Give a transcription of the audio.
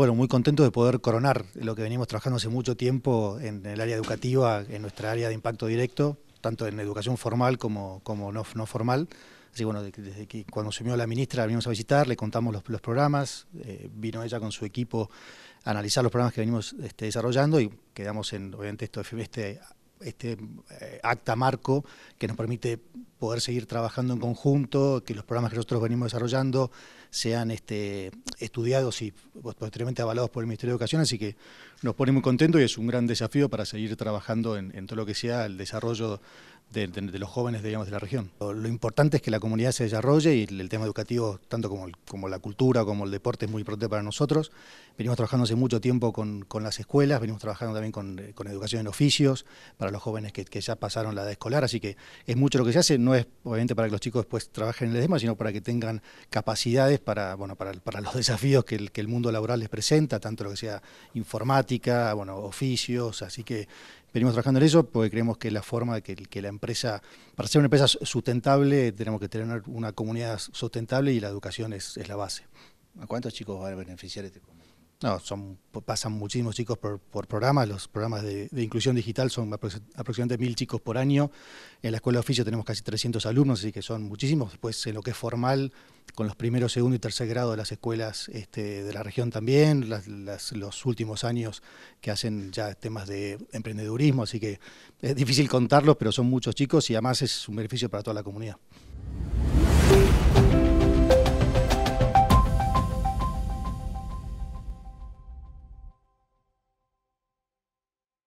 Bueno, muy contento de poder coronar lo que venimos trabajando hace mucho tiempo en el área educativa, en nuestra área de impacto directo, tanto en educación formal como, como no, formal. Así bueno, desde que cuando se la ministra, venimos a visitar, le contamos los, los programas, eh, vino ella con su equipo a analizar los programas que venimos este, desarrollando y quedamos en, obviamente, esto, de este este eh, acta marco que nos permite poder seguir trabajando en conjunto, que los programas que nosotros venimos desarrollando sean este, estudiados y pues, posteriormente avalados por el Ministerio de Educación, así que nos pone muy contentos y es un gran desafío para seguir trabajando en todo lo que sea el desarrollo de, los jóvenes digamos, de la región. Lo, importante es que la comunidad se desarrolle y el, tema educativo, tanto como, como, la cultura como el deporte, es muy importante para nosotros. Venimos trabajando hace mucho tiempo con, las escuelas, venimos trabajando también eh, con, educación en oficios para los jóvenes que, ya pasaron la edad escolar, así que es mucho lo que se hace, no es obviamente para que los chicos después trabajen en el tema, sino para que tengan capacidades para, bueno, para, para los desafíos que el, el mundo laboral les presenta, tanto lo que sea informática, bueno, oficios, así que venimos trabajando en eso porque creemos que la forma de que, la empresa, para ser una empresa sustentable, tenemos que tener una comunidad sustentable y la educación es, la base. ¿A cuántos chicos van a beneficiar este convenio? No, son, pasan muchísimos chicos por, por programa. Los programas de, inclusión digital son aproximadamente mil chicos por año. En la Escuela de Oficio tenemos casi 300 alumnos, así que son muchísimos. Después, en lo que es formal, con los primeros, segundo y tercer grado de las escuelas este, de la región también, los últimos años que hacen ya temas de emprendedurismo, así que es difícil contarlos, pero son muchos chicos y además es un beneficio para toda la comunidad.